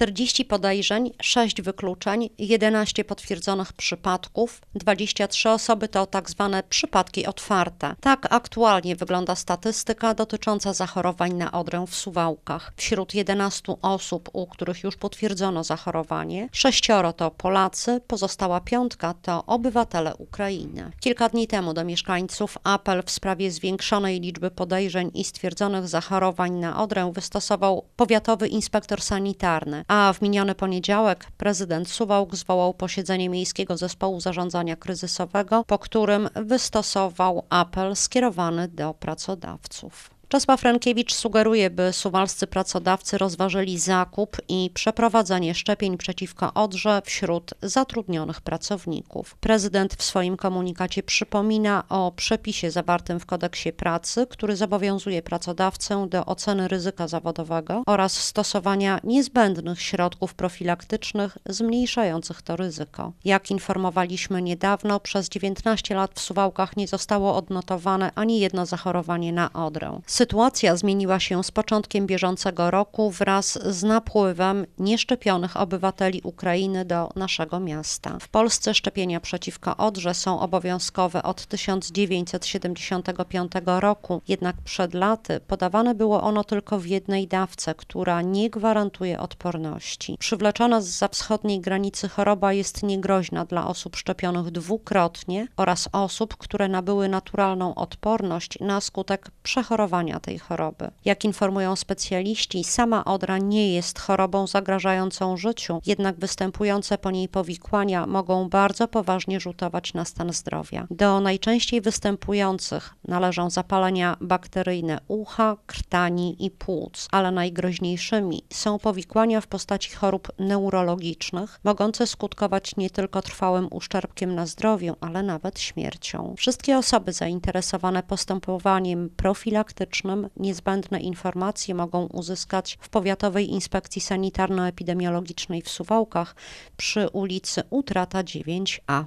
40 podejrzeń, 6 wykluczeń, 11 potwierdzonych przypadków, 23 osoby to tak zwane przypadki otwarte. Tak aktualnie wygląda statystyka dotycząca zachorowań na odrę w Suwałkach. Wśród 11 osób, u których już potwierdzono zachorowanie, sześcioro to Polacy, pozostała piątka to obywatele Ukrainy. Kilka dni temu do mieszkańców apel w sprawie zwiększonej liczby podejrzeń i stwierdzonych zachorowań na odrę wystosował powiatowy inspektor sanitarny. A w miniony poniedziałek prezydent Suwałk zwołał posiedzenie Miejskiego Zespołu Zarządzania Kryzysowego, po którym wystosował apel skierowany do pracodawców. Czesław Frankiewicz sugeruje, by suwalscy pracodawcy rozważyli zakup i przeprowadzanie szczepień przeciwko odrze wśród zatrudnionych pracowników. Prezydent w swoim komunikacie przypomina o przepisie zawartym w kodeksie pracy, który zobowiązuje pracodawcę do oceny ryzyka zawodowego oraz stosowania niezbędnych środków profilaktycznych zmniejszających to ryzyko. Jak informowaliśmy niedawno, przez 19 lat w Suwałkach nie zostało odnotowane ani jedno zachorowanie na odrę. Sytuacja zmieniła się z początkiem bieżącego roku wraz z napływem nieszczepionych obywateli Ukrainy do naszego miasta. W Polsce szczepienia przeciwko odrze są obowiązkowe od 1975 roku, jednak przed laty podawane było ono tylko w jednej dawce, która nie gwarantuje odporności. Przywleczona z za wschodniej granicy choroba jest niegroźna dla osób szczepionych dwukrotnie oraz osób, które nabyły naturalną odporność na skutek przechorowania leczenia tej choroby. Jak informują specjaliści, sama odra nie jest chorobą zagrażającą życiu, jednak występujące po niej powikłania mogą bardzo poważnie rzutować na stan zdrowia. Do najczęściej występujących należą zapalenia bakteryjne ucha, krtani i płuc, ale najgroźniejszymi są powikłania w postaci chorób neurologicznych, mogące skutkować nie tylko trwałym uszczerbkiem na zdrowiu, ale nawet śmiercią. Wszystkie osoby zainteresowane postępowaniem profilaktycznym 8 niezbędne informacje mogą uzyskać w Powiatowej Inspekcji Sanitarno-Epidemiologicznej w Suwałkach przy ulicy Utrata 9A.